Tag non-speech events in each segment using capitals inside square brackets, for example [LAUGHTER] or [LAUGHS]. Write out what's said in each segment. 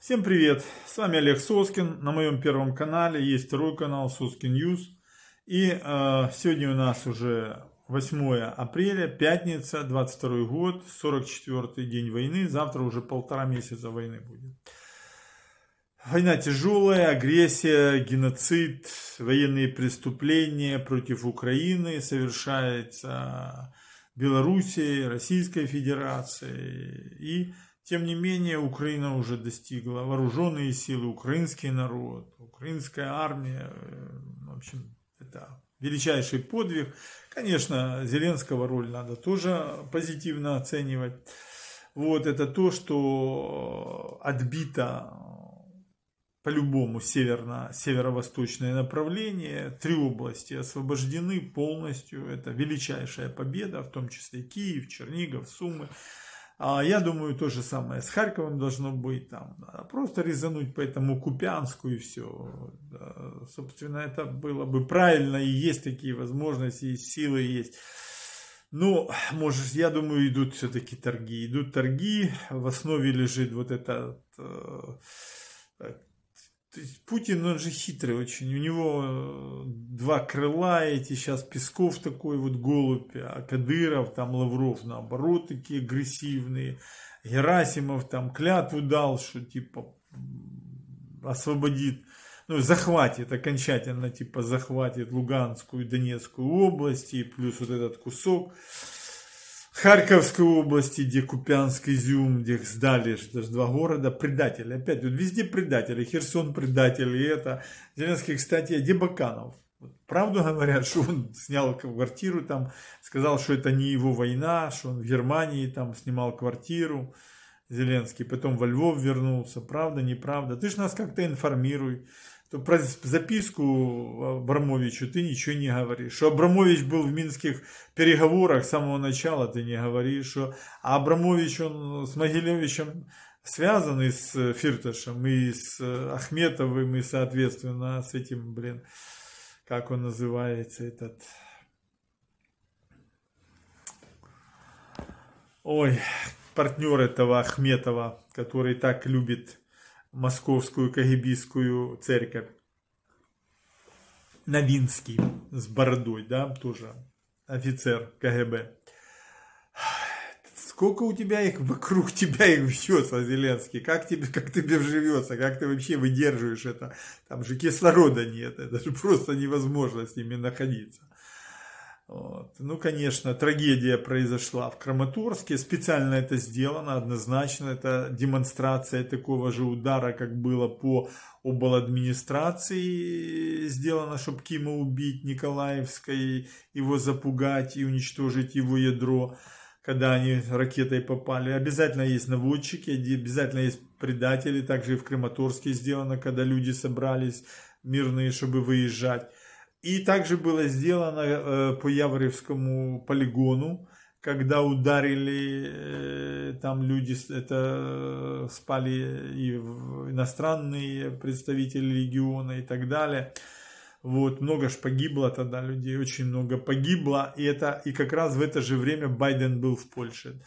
Всем привет! С вами Олег Соскин. На моем первом канале есть второй канал Соскин News. И э, сегодня у нас уже 8 апреля, пятница, 22 год, 44 день войны. Завтра уже полтора месяца войны будет. Война тяжелая, агрессия, геноцид, военные преступления против Украины совершается Белоруссией, Российской Федерацией и тем не менее, Украина уже достигла вооруженные силы, украинский народ, украинская армия. Э, в общем, это величайший подвиг. Конечно, Зеленского роль надо тоже позитивно оценивать. Вот это то, что отбито по-любому северно, северо-восточное направление. Три области освобождены полностью. Это величайшая победа, в том числе Киев, Чернигов, Сумы. А я думаю, то же самое с Харьковом должно быть. Там просто резануть по этому Купянску и все. Собственно, это было бы правильно. И есть такие возможности, и силы есть. Ну, может, я думаю, идут все-таки торги. Идут торги. В основе лежит вот этот э, то есть Путин, он же хитрый очень. У него э, два крыла эти, сейчас Песков такой вот голубь, а Кадыров, там Лавров наоборот такие агрессивные. Герасимов там клятву дал, что типа освободит, ну захватит окончательно, типа захватит Луганскую и Донецкую области, плюс вот этот кусок. Харьковской области, где Купянск, Изюм, где сдали, это же два города, предатели, опять, вот везде предатели, Херсон предатель и это, Зеленский, кстати, где Баканов? Правду говорят, [LAUGHS] что он снял квартиру там, сказал, что это не его война, что он в Германии там снимал квартиру, Зеленский, потом во Львов вернулся, правда, неправда, ты же нас как-то информируй про записку Абрамовичу ты ничего не говоришь. Что Абрамович был в минских переговорах с самого начала, ты не говоришь. Что Абрамович, он с Могилевичем связан и с Фирташем, и с э, Ахметовым, и, соответственно, с этим, блин, как он называется, этот... Ой, партнер этого Ахметова, который так любит московскую кагибистскую церковь. Новинский с бородой, да, тоже офицер КГБ. Сколько у тебя их, вокруг тебя их вьется, Зеленский? Как тебе, как тебе вживется? Как ты вообще выдерживаешь это? Там же кислорода нет, это же просто невозможно с ними находиться. Вот. Ну, конечно, трагедия произошла в Краматорске. Специально это сделано, однозначно. Это демонстрация такого же удара, как было по обл. сделано, чтобы Кима убить, Николаевской, его запугать и уничтожить его ядро, когда они ракетой попали. Обязательно есть наводчики, обязательно есть предатели. Также и в Краматорске сделано, когда люди собрались мирные, чтобы выезжать. И также было сделано э, по Яворевскому полигону, когда ударили, э, там люди это, э, спали и иностранные представители региона и так далее. Вот, много ж погибло тогда людей, очень много погибло. И, это, и как раз в это же время Байден был в Польше.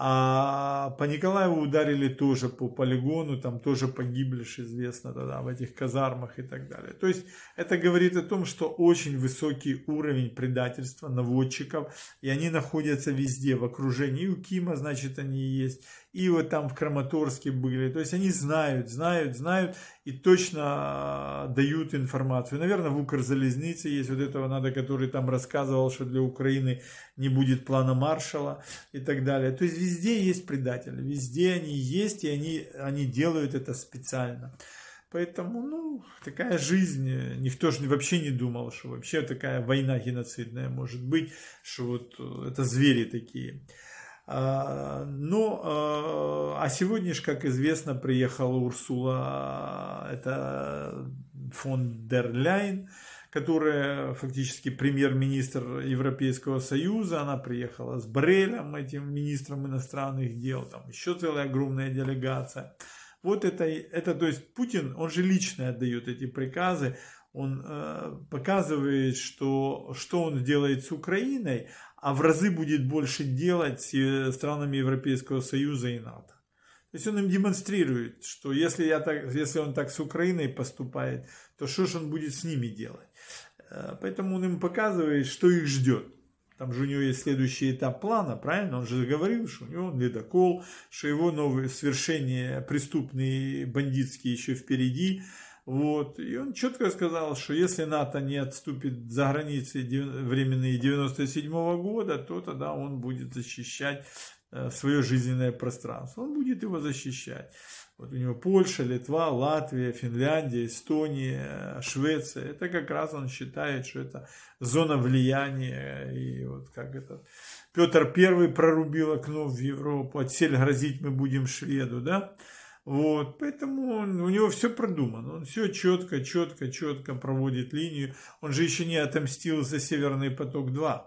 А по Николаеву ударили тоже по полигону, там тоже погибли, известно, тогда в этих казармах и так далее. То есть это говорит о том, что очень высокий уровень предательства наводчиков, и они находятся везде, в окружении. И у Кима, значит, они есть, и вот там в Краматорске были. То есть они знают, знают, знают, и точно а, дают информацию. Наверное, в Укрзалезнице есть вот этого надо, который там рассказывал, что для Украины не будет плана Маршала и так далее. То есть везде есть предатели, везде они есть, и они, они делают это специально. Поэтому, ну, такая жизнь, никто же вообще не думал, что вообще такая война геноцидная может быть, что вот э, это звери такие. А, ну, а, а сегодня же, как известно, приехала Урсула, а, это фон дер Ляйн, которая фактически премьер-министр Европейского Союза, она приехала с Брелем, этим министром иностранных дел, там еще целая огромная делегация. Вот это, это, то есть Путин, он же лично отдает эти приказы, он э, показывает, что, что он делает с Украиной, а в разы будет больше делать с э, странами Европейского Союза и НАТО. То есть он им демонстрирует, что если, я так, если он так с Украиной поступает, то что же он будет с ними делать? Э, поэтому он им показывает, что их ждет. Там же у него есть следующий этап плана, правильно? Он же говорил, что у него ледокол, что его новые свершения преступные, бандитские еще впереди. Вот. И он четко сказал, что если НАТО не отступит за границы временные 97 -го года, то тогда он будет защищать э, свое жизненное пространство. Он будет его защищать. Вот у него Польша, Литва, Латвия, Финляндия, Эстония, э, Швеция. Это как раз он считает, что это зона влияния. И вот как этот Петр Первый прорубил окно в Европу. Отсель грозить мы будем шведу, да? Вот, поэтому он, у него все продумано, он все четко, четко, четко проводит линию. Он же еще не отомстил за Северный поток-2.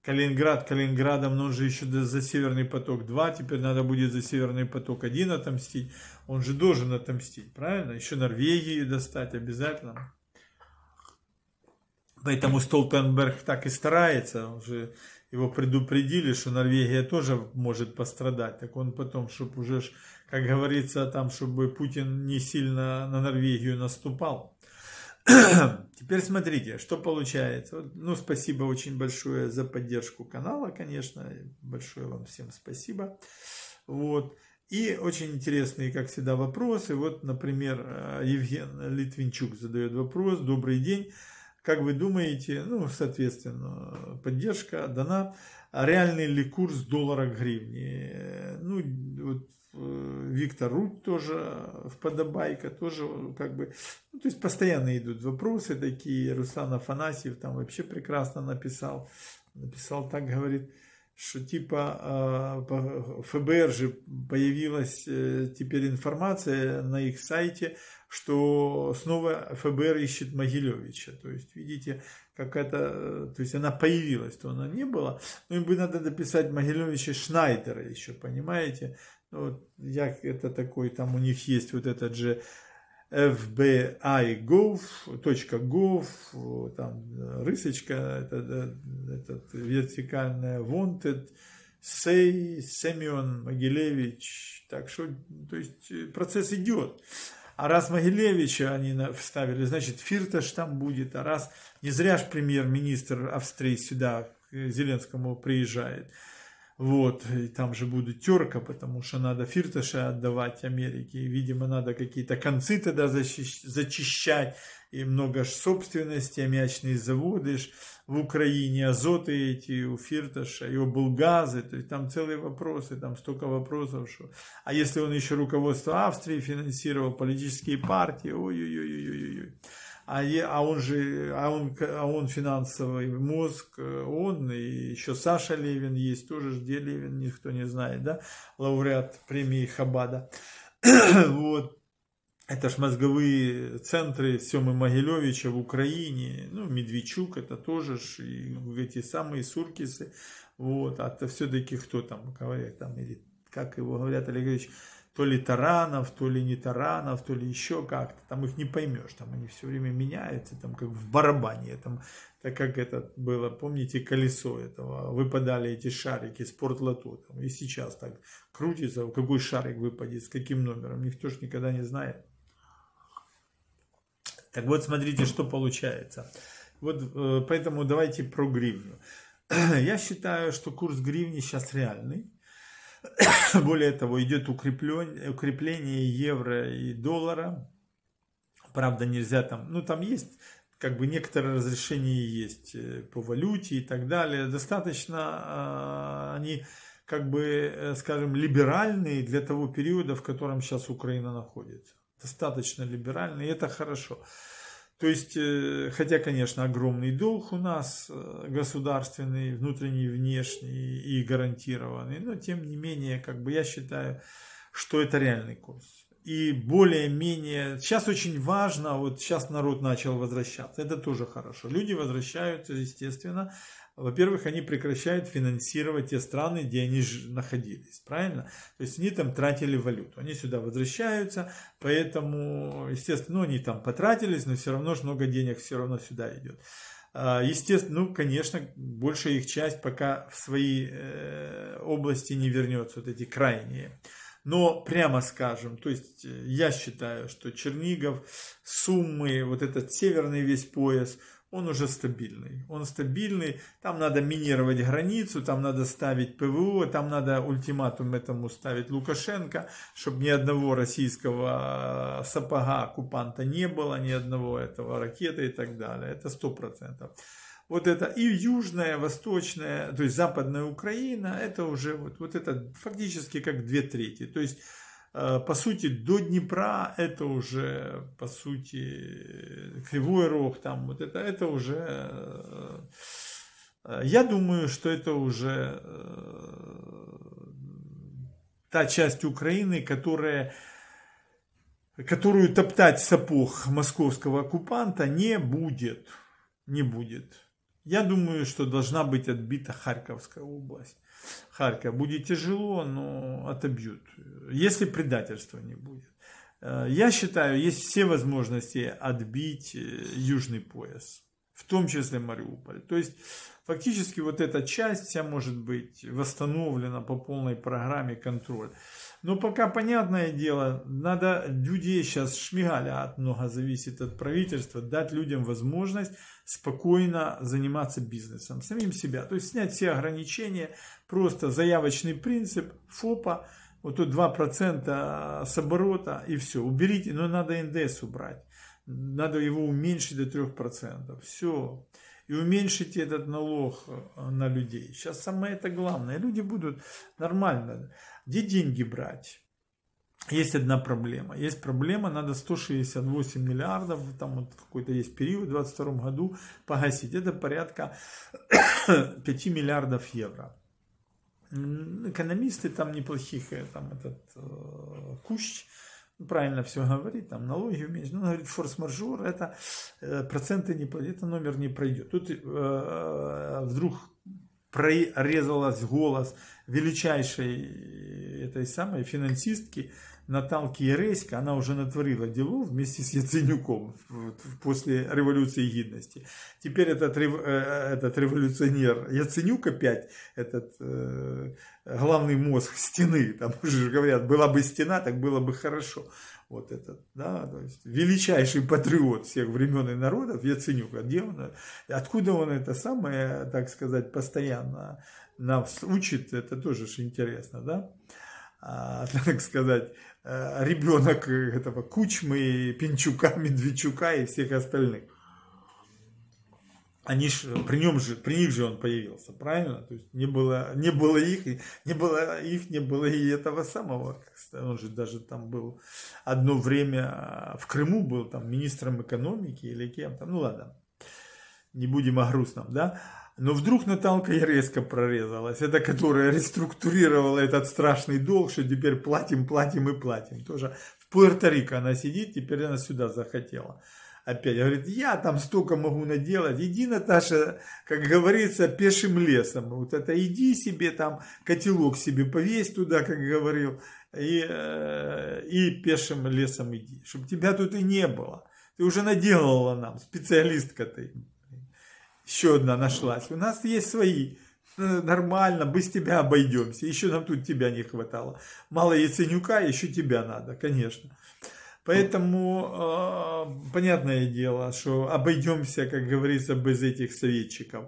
Калининград Калининградом, но он же еще за Северный поток-2, теперь надо будет за Северный поток-1 отомстить. Он же должен отомстить, правильно? Еще Норвегию достать обязательно. Поэтому Столтенберг так и старается, уже его предупредили, что Норвегия тоже может пострадать. Так он потом, чтобы уже как говорится, там, чтобы Путин не сильно на Норвегию наступал. [CLEARS THROAT] Теперь смотрите, что получается. Ну, спасибо очень большое за поддержку канала, конечно. Большое вам всем спасибо. Вот. И очень интересные, как всегда, вопросы. Вот, например, э, Евген Литвинчук задает вопрос. Добрый день. Как вы думаете, ну, соответственно, поддержка дана. А реальный ли курс доллара к гривне? Э, ну, вот Э, Виктор Руб тоже э, в Подобайка, тоже э, как бы, ну, то есть постоянно идут вопросы такие, Руслан Афанасьев там вообще прекрасно написал, написал так, говорит, что типа ФБР же появилась теперь информация на их сайте, что снова ФБР ищет Могилевича. То есть, видите, какая-то, то есть она появилась, то она не была. Ну, и бы надо дописать Могилевича Шнайдера еще, понимаете? Ну, вот, я это такой, там у них есть вот этот же fbi.gov.gov, там рысочка, это, этот вертикальная wanted, Сей, Семен Могилевич. Так что, то есть э, процесс идет. А раз Могилевича они вставили, значит, Фирташ там будет. А раз не зря же премьер-министр Австрии сюда к Зеленскому приезжает. Вот, и там же будет терка, потому что надо Фиртыша отдавать Америке. И, видимо, надо какие-то концы тогда защищ... зачищать. И много ж собственности, аммиачные заводы ж в Украине, азоты эти у Фирташа, и облгазы. То есть там целые вопросы, там столько вопросов. Что... А если он еще руководство Австрии финансировал, политические партии, ой-ой-ой-ой-ой а, а он же, а он, а он финансовый мозг, э, он и еще Саша Левин есть, тоже где Левин, никто не знает, да, лауреат премии Хабада. [CLEARS THROAT] вот, это ж мозговые центры Семы Могилевича в Украине, ну, Медведчук, это тоже ж, и эти самые Суркисы, вот, а то все-таки кто там говорят там, или как его говорят, Олег Ильич, то ли таранов, то ли не таранов, то ли еще как-то, там их не поймешь, там они все время меняются, там как в барабане, там, так как это было, помните, колесо этого, выпадали эти шарики, спортлото, там, и сейчас так крутится, какой шарик выпадет, с каким номером, никто же никогда не знает. Так вот, смотрите, что получается. Вот э, поэтому давайте про гривню. [CLEARS THROAT] Я считаю, что курс гривни сейчас реальный. [COUGHS] Более того, идет укрепление, евро и доллара. Правда, нельзя там, ну там есть, как бы некоторые разрешения есть э, по валюте и так далее. Достаточно а, они, как бы, э, скажем, либеральные для того периода, в котором сейчас Украина находится. Достаточно либеральные, и это хорошо. То есть, э, хотя, конечно, огромный долг у нас э, государственный, внутренний, внешний и гарантированный, но тем не менее, как бы я считаю, что это реальный курс. И более-менее, сейчас очень важно, вот сейчас народ начал возвращаться, это тоже хорошо. Люди возвращаются, естественно, во-первых, они прекращают финансировать те страны, где они находились, правильно? То есть они там тратили валюту, они сюда возвращаются, поэтому, естественно, ну, они там потратились, но все равно много денег все равно сюда идет. А, естественно, ну, конечно, большая их часть пока в свои э, области не вернется, вот эти крайние. Но прямо скажем, то есть э, я считаю, что Чернигов, Суммы, вот этот северный весь пояс – он уже стабильный. Он стабильный, там надо минировать границу, там надо ставить ПВО, там надо ультиматум этому ставить Лукашенко, чтобы ни одного российского э, сапога оккупанта не было, ни одного этого ракеты и так далее. Это сто процентов. Вот это и южная, восточная, то есть западная Украина, это уже вот, вот это фактически как две трети. То есть Э, по сути, до Днепра это уже, по сути, Кривой Рог, там вот это, это уже, э, э, я думаю, что это уже та часть Украины, которая которую топтать сапог московского оккупанта не будет. Не будет. Я думаю, что должна быть отбита Харьковская область. Харькова. Будет тяжело, но отобьют, если предательства не будет. Э, я считаю, есть все возможности отбить э, южный пояс, в том числе Мариуполь. То есть фактически вот эта часть вся может быть восстановлена по полной программе контроль. Но ну, пока понятное дело, надо людей сейчас, шмигали, а от много зависит от правительства, дать людям возможность спокойно заниматься бизнесом, самим себя. То есть снять все ограничения, просто заявочный принцип, ФОПа, вот тут 2% с оборота и все. Уберите, но надо НДС убрать. Надо его уменьшить до 3%. Все. И уменьшить этот налог э, на людей. Сейчас самое это главное. Люди будут нормально. Где деньги брать? Есть одна проблема. Есть проблема, надо 168 миллиардов, там вот какой-то есть период в 2022 году погасить. Это порядка 5 [COUGHS] миллиардов евро. Экономисты там неплохих, э, там этот э, Кущ ну, правильно все говорит, там налоги уменьшить. Ну, говорит, форс-мажор, это э, проценты не это номер не пройдет. Тут э, вдруг прорезалась голос величайшей э, этой самой финансистки Наталки Ереська, она уже натворила делу вместе с Яценюком после революции гидности. Теперь этот, э, э, этот революционер Яценюк опять, этот главный мозг стены, там уже говорят, была бы стена, так было бы хорошо вот этот, да, то есть величайший патриот всех времен и народов, я ценю, где он, откуда он это самое, так сказать, постоянно нам учит, это тоже же интересно, да, а, [LAUGHS] так сказать, э, ребенок этого Кучмы, Пинчука, Медведчука и всех остальных они ж, при нем же, при них же он появился, правильно? То есть не было, не было их, не было их, не было и этого самого. Он же даже там был одно время а, в Крыму был там министром экономики или кем-то. Ну ладно, не будем о грустном, да? Но вдруг Наталка и резко прорезалась. Это которая реструктурировала этот страшный долг, что теперь платим, платим и платим. Тоже в Пуэрто-Рико она сидит, теперь она сюда захотела опять. Говорит, я там столько могу наделать. Иди, Наташа, как говорится, пешим лесом. Вот это иди себе там, котелок себе повесь туда, как говорил, и, э, и пешим лесом иди. Чтобы тебя тут и не было. Ты уже наделала нам, специалистка ты. Еще одна нашлась. У нас есть свои э, нормально, без тебя обойдемся. Еще нам тут тебя не хватало. Мало Яценюка, еще тебя надо, конечно. Поэтому, а, понятное дело, что обойдемся, как говорится, без этих советчиков.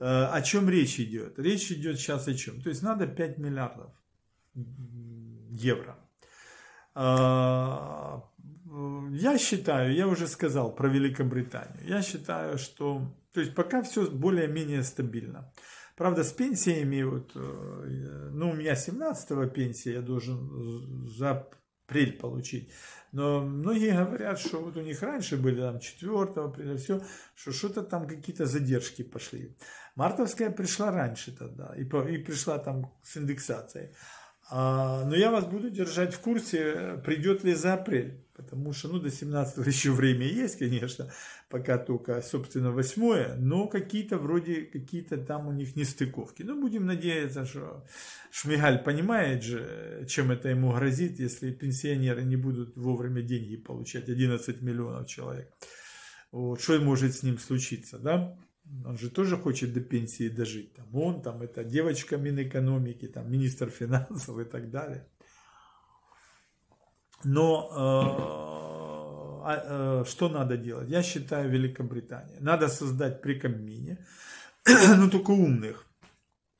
Э, о чем речь идет? Речь идет сейчас о чем? То есть надо 5 миллиардов евро. А, я считаю, я уже сказал про Великобританию, я считаю, что то есть пока все более-менее стабильно. Правда, с пенсиями, вот, э, ну, у меня 17-го пенсия, я должен за апрель получить. Но многие говорят, что вот у них раньше были там 4 апреля, все, что что-то там какие-то задержки пошли. Мартовская пришла раньше тогда и, по, и пришла там с индексацией. А, но я вас буду держать в курсе, придет ли за апрель. Потому что, ну, до 17 еще время есть, конечно, пока только, собственно, 8 но какие-то вроде, какие-то там у них нестыковки. Ну, будем надеяться, что Шмигаль понимает же, чем это ему грозит, если пенсионеры не будут вовремя деньги получать, 11 миллионов человек. Вот, что может с ним случиться, да? Он же тоже хочет до пенсии дожить. Там он, там, это девочка Минэкономики, там, министр финансов и так далее. Но э, а, э, что надо делать? Я считаю Великобритания. Надо создать при Коммине, [CLEARS THROAT] ну только умных.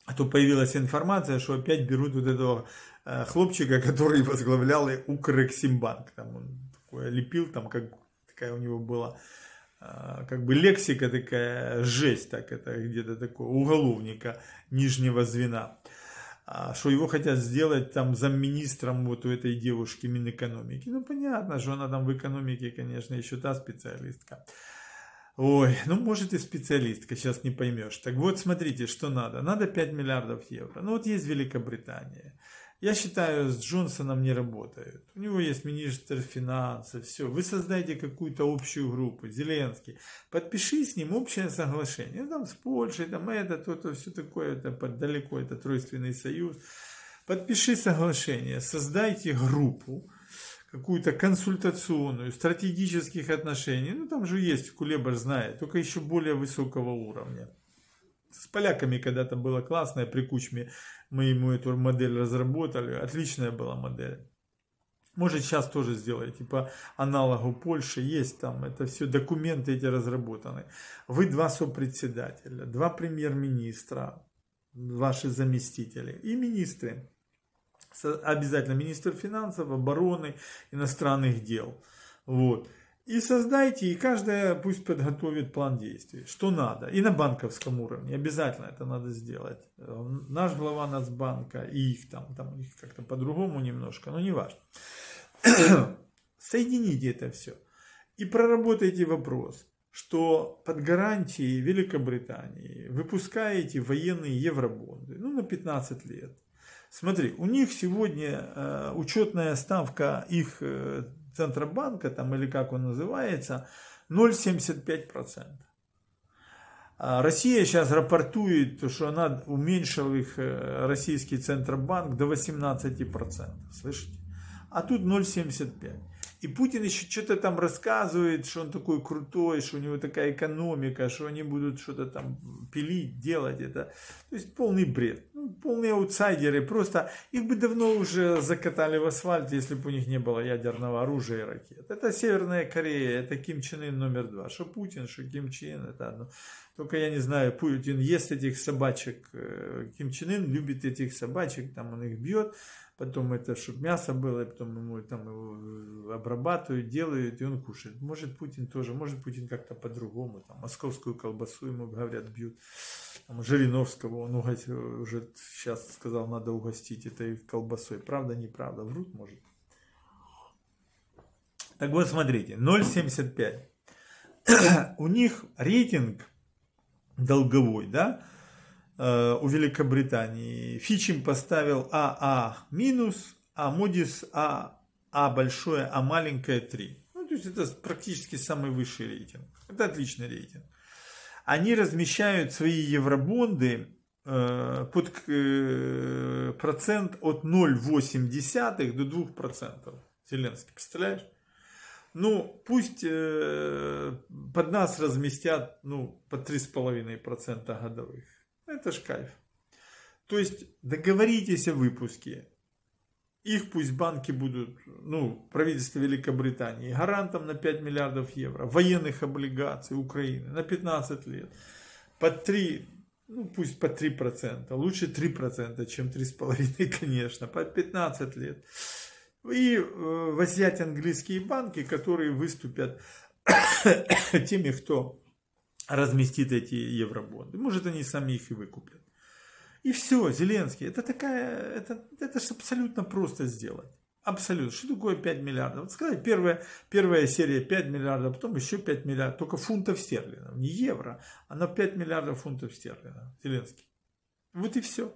А то появилась информация, что опять берут вот этого э, хлопчика, [LAUGHS] который возглавлял Укрэксимбанк. Там он такое лепил, там как такая у него была э, как бы лексика такая, жесть так это где-то такое, уголовника нижнего звена. А, что его хотят сделать там замминистром вот у этой девушки Минэкономики. Ну, понятно, что она там в экономике, конечно, еще та специалистка. Ой, ну может и специалистка, сейчас не поймешь. Так вот, смотрите, что надо. Надо 5 миллиардов евро. Ну вот есть Великобритания. Я считаю, с Джонсоном не работают. У него есть министр финансов, все. Вы создайте какую-то общую группу, Зеленский. Подпиши с ним общее соглашение. Ну, там с Польшей, там это, то-то, все такое, это далеко, это Тройственный союз. Подпиши соглашение, создайте группу, какую-то консультационную, стратегических отношений. Ну, там же есть, Кулебар знает, только еще более высокого уровня. С поляками когда-то было классное при Кучме. Мы ему эту модель разработали. Отличная была модель. Может, сейчас тоже сделаете типа по аналогу Польши. Есть там это все, документы эти разработаны. Вы два сопредседателя, два премьер-министра, ваши заместители и министры. Обязательно министр финансов, обороны, иностранных дел. Вот. И создайте, и каждая пусть подготовит план действий, что надо. И на банковском уровне обязательно это надо сделать. Эм, наш глава Нацбанка и их там, там их как-то по-другому немножко, но не важно. [CLEARS THROAT] Соедините это все и проработайте вопрос, что под гарантией Великобритании выпускаете военные евробонды, ну, на 15 лет. Смотри, у них сегодня э, учетная ставка их э, Центробанка, там, или как он называется, 0,75%. А Россия сейчас рапортует, что она уменьшила их, э, российский Центробанк, до 18%. Слышите? А тут 0,75%. И Путин еще что-то там рассказывает, что он такой крутой, что у него такая экономика, что они будут что-то там пилить, делать это. То есть полный бред. Ну, полные аутсайдеры, просто их бы давно уже закатали в асфальт, если бы у них не было ядерного оружия и ракет. Это Северная Корея, это Ким Чен Ын номер два. Что Путин, что Ким Чен, это одно. Только я не знаю, Путин ест этих собачек, э, Ким Чен Ын любит этих собачек, там он их бьет, потом это, чтобы мясо было, потом ему там обрабатывают, делают, и он кушает. Может Путин тоже, может Путин как-то по-другому, там московскую колбасу ему говорят бьют там, Жириновского, он угостил, ну, э, уже сейчас сказал, надо угостить этой колбасой. Правда, неправда, врут может. Так вот, смотрите, 0,75. [CLEARS THROAT] У них рейтинг долговой, да, э, у Великобритании. Фич поставил АА а минус, а Модис АА а большое, А маленькое 3. Ну, то есть это практически самый высший рейтинг. Это отличный рейтинг они размещают свои евробонды э, под э, процент от 0,8 до 2%. процентов. Зеленский, представляешь? Ну, пусть э, под нас разместят, ну, по 3,5% годовых. Это ж кайф. То есть договоритесь о выпуске их пусть банки будут, ну, правительство Великобритании, гарантом на 5 миллиардов евро, военных облигаций Украины на 15 лет, по 3, ну, пусть по 3%, лучше 3%, чем 3,5, [LAUGHS] конечно, по 15 лет. И э, возъять английские банки, которые выступят [COUGHS] теми, кто разместит эти евробонды. Может, они сами их и выкупят. И все, Зеленский, это такая, это, это же абсолютно просто сделать. Абсолютно. Что такое 5 миллиардов? Вот сказать, первая, первая серия 5 миллиардов, потом еще 5 миллиардов, только фунтов стерлингов, не евро, а на 5 миллиардов фунтов стерлингов, Зеленский. Вот и все.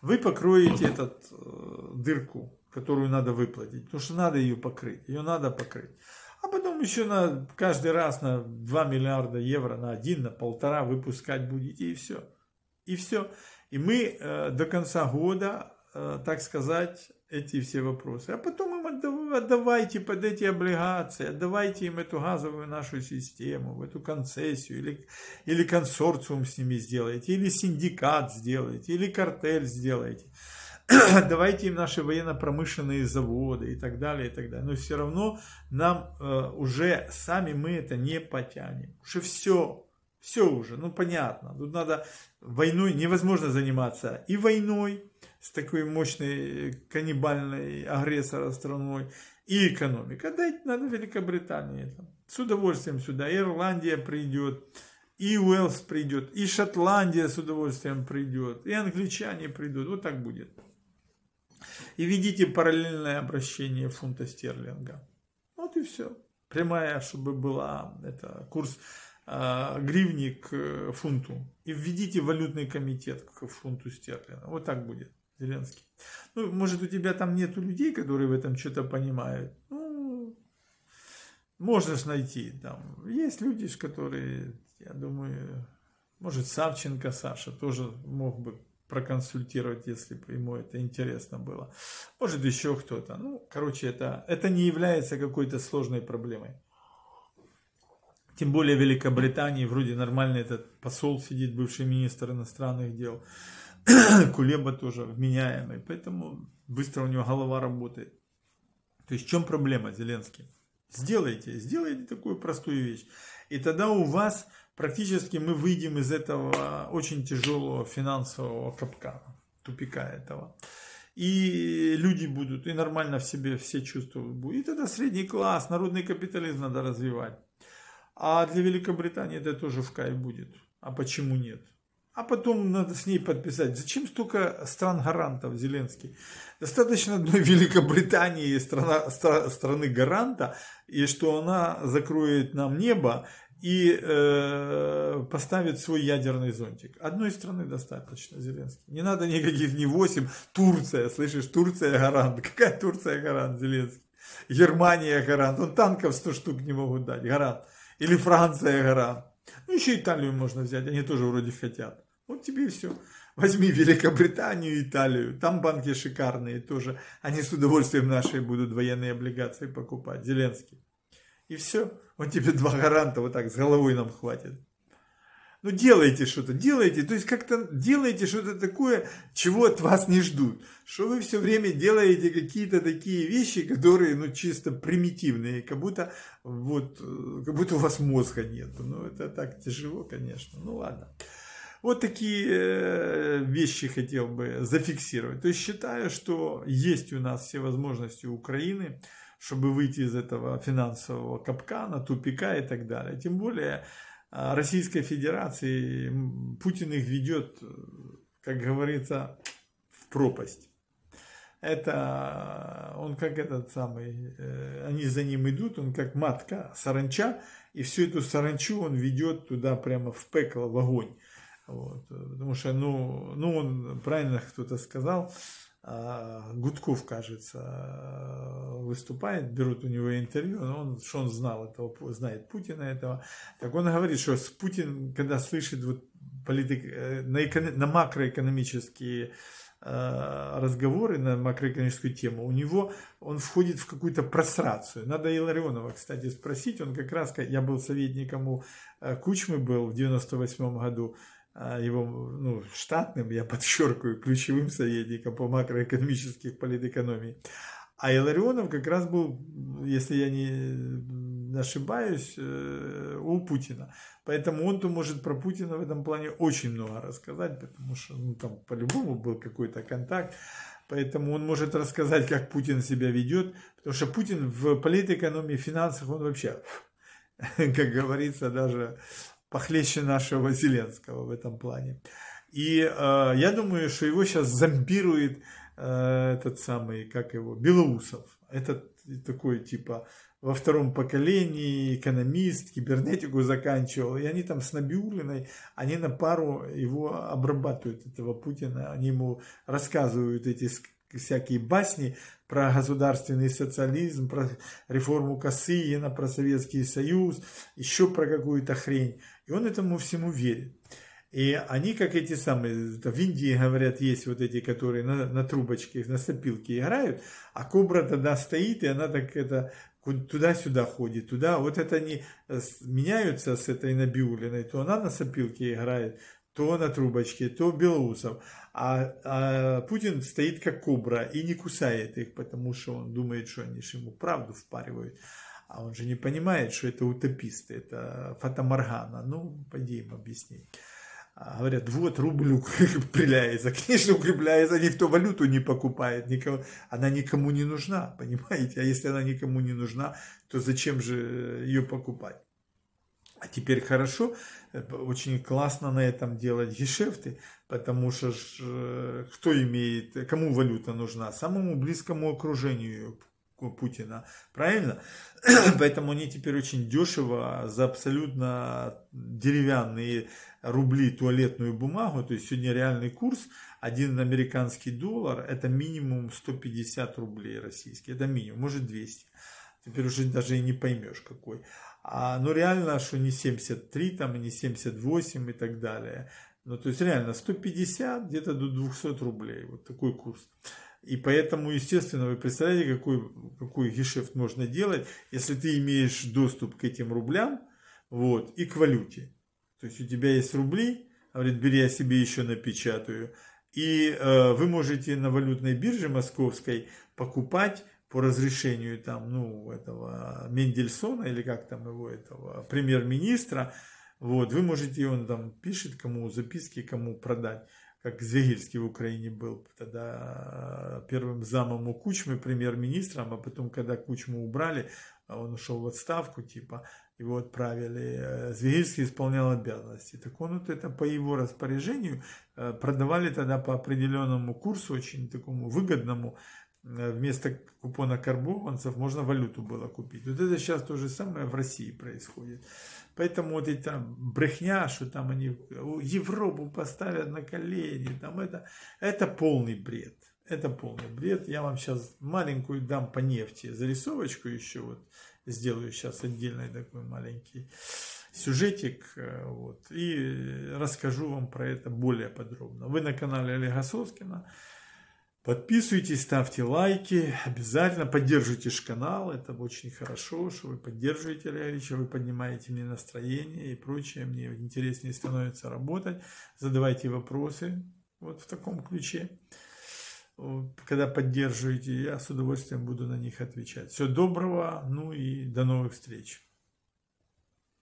Вы покроете этот э, дырку, которую надо выплатить, потому что надо ее покрыть, ее надо покрыть. А потом еще на каждый раз на 2 миллиарда евро, на 1, на полтора выпускать будете и все. И все. И мы э, до конца года, э, так сказать, эти все вопросы. А потом им отдав, отдавайте под эти облигации, отдавайте им эту газовую нашу систему, эту концессию, или, или консорциум с ними сделайте, или синдикат сделайте, или картель сделайте. [CLEARS THROAT] Давайте им наши военно-промышленные заводы и так далее, и так далее. Но все равно нам э, уже сами мы это не потянем. Уже все все уже, ну понятно. Тут надо войной, невозможно заниматься и войной с такой мощной э, каннибальной агрессора страной, и экономика. Дать надо Великобритании. С удовольствием сюда. Ирландия придет, и Уэльс придет, и Шотландия с удовольствием придет, и англичане придут. Вот так будет. И видите параллельное обращение фунта стерлинга. Вот и все. Прямая, чтобы была это, курс Э, гривни к э, фунту и введите валютный комитет к фунту стерлина. Вот так будет, Зеленский. Ну, может, у тебя там нету людей, которые в этом что-то понимают. Ну, можно ж найти там. Есть люди, которые, я думаю, может, Савченко Саша тоже мог бы проконсультировать, если бы ему это интересно было. Может, еще кто-то. Ну, короче, это, это не является какой-то сложной проблемой. Тем более в Великобритании вроде нормально этот посол сидит, бывший министр иностранных дел. [COUGHS] Кулеба тоже вменяемый. Поэтому быстро у него голова работает. То есть в чем проблема, Зеленский? Сделайте, сделайте такую простую вещь. И тогда у вас практически мы выйдем из этого очень тяжелого финансового капка, тупика этого. И люди будут, и нормально в себе все чувствуют будут. И тогда средний класс, народный капитализм надо развивать. А для Великобритании это тоже в кай будет. А почему нет? А потом надо с ней подписать. Зачем столько стран-гарантов, Зеленский? Достаточно одной [LAUGHS] Великобритании, страна, стра, страны-гаранта, и что она закроет нам небо и э, поставит свой ядерный зонтик. Одной страны достаточно, Зеленский. Не надо никаких, не 8. Турция, слышишь, Турция гарант. Какая Турция гарант, Зеленский? Германия гарант. Он танков 100 штук не могут дать, гарант. Или Франция гора. Ну, еще Италию можно взять, они тоже вроде хотят. Вот тебе и все. Возьми Великобританию Италию. Там банки шикарные тоже. Они с удовольствием наши будут военные облигации покупать. Зеленский. И все. Вот тебе два гаранта вот так с головой нам хватит. Ну, делайте что-то, делайте, то есть как-то делайте что-то такое, чего от вас не ждут. Что вы все время делаете какие-то такие вещи, которые, ну, чисто примитивные, как будто, вот, как будто у вас мозга нет. Ну, это так тяжело, конечно. Ну, ладно. Вот такие э, вещи хотел бы зафиксировать. То есть считаю, что есть у нас все возможности Украины, чтобы выйти из этого финансового капкана, тупика и так далее. Тем более Российской Федерации, Путин их ведет, э, как говорится, в пропасть. Это э, он как этот самый, э, они за ним идут, он как матка, саранча, и всю эту саранчу он ведет туда прямо в пекло, в огонь. Вот, потому что, ну, ну, он правильно кто-то сказал, Э, Гудков, кажется, э, выступает, берут у него интервью, но он, что он знал этого, знает Путина этого, так он говорит, что Путин, когда слышит вот политик, э, на, эко, на макроэкономические разговоры на макроэкономическую тему, у него он входит в какую-то просрацию. Надо Иларионова, кстати, спросить, он как раз, я был советником у Кучмы был в 98 году, а, его ну, штатным, я [LAUGHS] подчеркиваю, ключевым советником по макроэкономических политэкономии. А Илларионов как раз был, если я не ошибаюсь, э, у Путина. Поэтому он-то может про Путина в этом плане очень много рассказать, потому что ну, там по-любому был какой-то контакт. Поэтому он может рассказать, как Путин себя ведет, потому что Путин в политэкономии, финансах, он вообще, [LAUGHS] как говорится, даже похлеще нашего Зеленского в этом плане. И э, я думаю, что его сейчас зомбирует э, этот самый, как его, Белоусов. Этот такой типа во втором поколении экономист, кибернетику заканчивал. И они там с Набиулиной, они на пару его обрабатывают, этого Путина. Они ему рассказывают эти всякие басни про государственный социализм, про реформу Косыгина, про Советский Союз, еще про какую-то хрень. И он этому всему верит. И они, как эти самые, в Индии, говорят, есть вот эти, которые на, на трубочке, на сопилке играют, а кобра тогда стоит, и она так это туда-сюда ходит, туда. Вот это они э, меняются с этой Набиулиной, то она на сопилке играет, то на трубочке, то Белоусов. А, а Путин стоит как кобра и не кусает их, потому что он думает, что они же ему правду впаривают. А он же не понимает, что это утописты, это фатаморгана. Ну, пойди им объясни. А говорят, вот рубль укрепляется. Конечно, укрепляется, никто валюту не покупает. Никого, она никому не нужна, понимаете? А если она никому не нужна, то зачем же ее покупать? А теперь хорошо, э, очень классно на этом делать гешефты, потому что ж, э, кто имеет, кому валюта нужна? Самому близкому окружению Путина, правильно? [CLEARS THROAT] Поэтому они теперь очень дешево за абсолютно деревянные рубли туалетную бумагу, то есть сегодня реальный курс, один американский доллар, это минимум 150 рублей российские, это минимум, может 200. Теперь уже даже и не поймешь какой. А, ну реально, что не 73, там, и не 78 и так далее. Ну то есть реально 150, где-то до 200 рублей. Вот такой курс. И поэтому, естественно, вы представляете, какой, какой гешефт можно делать, если ты имеешь доступ к этим рублям вот, и к валюте. То есть у тебя есть рубли, а, говорит, бери я себе еще напечатаю. И э, вы можете на валютной бирже московской покупать по разрешению там, ну, этого Мендельсона или как там его, этого премьер-министра, вот, вы можете, он там пишет, кому записки, кому продать, как Звегельский в Украине был тогда э, первым замом у Кучмы, премьер-министром, а потом, когда Кучму убрали, он ушел в отставку, типа, его отправили, э, Звегельский исполнял обязанности. Так он вот это по его распоряжению э, продавали тогда по определенному курсу, очень такому выгодному, Э, вместо купона карбованцев можно валюту было купить. Вот это сейчас то же самое в России происходит. Поэтому вот эта брехня, что там они Европу поставят на колени, там это, это полный бред. Это полный бред. Я вам сейчас маленькую дам по нефти зарисовочку еще вот сделаю сейчас отдельный такой маленький сюжетик э, вот, и э, расскажу вам про это более подробно. Вы на канале Олега Соскина. Подписывайтесь, ставьте лайки, обязательно поддерживайте канал, это очень хорошо, что вы поддерживаете Леовича, вы поднимаете мне настроение и прочее, мне интереснее становится работать, задавайте вопросы вот в таком ключе, когда поддерживаете, я с удовольствием буду на них отвечать. Всего доброго, ну и до новых встреч!